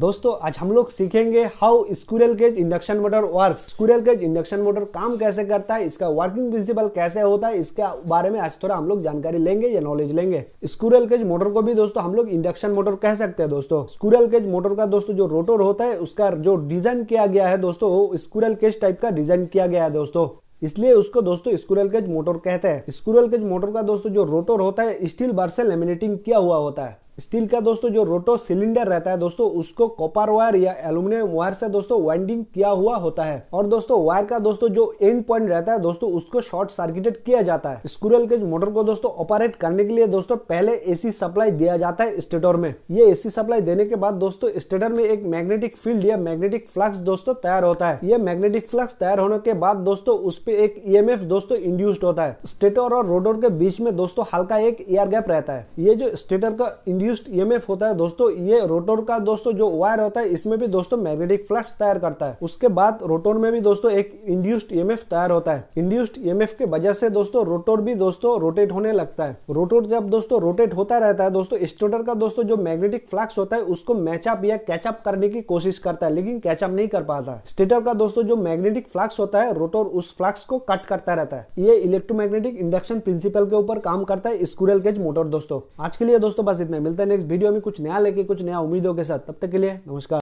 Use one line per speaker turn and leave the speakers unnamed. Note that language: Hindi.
दोस्तों आज हम लोग सीखेंगे how squirrel cage induction motor work squirrel cage induction motor काम कैसे करता है इसका वर्किंग प्रिंसिपल कैसे होता है इसके बारे में आज थोड़ा हम लोग जानकारी लेंगे या नॉलेज लेंगे स्कूरल केज मोटर को भी दोस्तों हम लोग इंडक्शन मोटर कह सकते हैं दोस्तों स्कूरल केज मोटर का दोस्तों जो रोटर होता है उसका जो डिजाइन किया गया है दोस्तों स्कूरल स्क्विरल केज टाइप का डिजाइन किया गया है दोस्तों इसलिए उसको दोस्तों स्कूरल केज मोटर कहते हैं स्कूरल केज मोटर का दोस्तों जो रोटर होता है स्टील बार से लेमिनेटिंग किया हुआ होता है स्टील का दोस्तों जो रोटो सिलेंडर रहता है दोस्तों उसको कॉपर वायर या एल्यूमिनियम वायर से दोस्तों वाइंडिंग किया हुआ होता है और दोस्तों वायर का दोस्तों जो एंड पॉइंट रहता है दोस्तों उसको शॉर्ट सर्किटेड किया जाता है स्क्रूल के मोटर को दोस्तों ऑपरेट करने के लिए दोस्तों पहले एसी सप्लाई दिया जाता है स्टेटर में ये एसी सप्लाई देने के बाद दोस्तों स्टेटर में एक मैग्नेटिक फील्ड या मैग्नेटिक फ्लक्स दोस्तों तैयार होता है ये मैग्नेटिक फ्लक्स तैयार होने के बाद दोस्तों उस पर एक ई दोस्तों इंड्यूस्ड होता है स्टेटर और रोटोर के बीच में दोस्तों हल्का एक एयर गैप रहता है ये जो स्टेटर का इंड्यूस इंड्यूस्ड ईएमएफ होता है दोस्तों ये रोटर का दोस्तों जो वायर होता है इसमें भी दोस्तों मैग्नेटिक फ्लक्स तैयार करता है उसके बाद रोटर में भी दोस्तों एक इंड्यूस्ड ईएमएफ तैयार होता है इंड्यूस्ड ईएमएफ के वजह से दोस्तों रोटर भी दोस्तों रोटेट होने लगता है रोटर जब दोस्तों रोटेट होता रहता है दोस्तों स्टेटर का दोस्तों जो मैग्नेटिक फ्लक्स होता है उसको मैचअप या कैचअप करने की कोशिश करता है लेकिन कैचअप नहीं कर पाता स्टेटर का दोस्तों जो मैग्नेटिक फ्लक्स होता है रोटर उस फ्लक्स को कट करता रहता है ये इलेक्ट्रोमैग्नेटिक इंडक्शन प्रिंसिपल के ऊपर काम करता है स्कूरल केज मोटर दोस्तों आज के लिए दोस्तों बस इतना मिलते मिलते हैं नेक्स्ट वीडियो में कुछ नया लेके कुछ नया उम्मीदों के साथ तब तक के लिए नमस्कार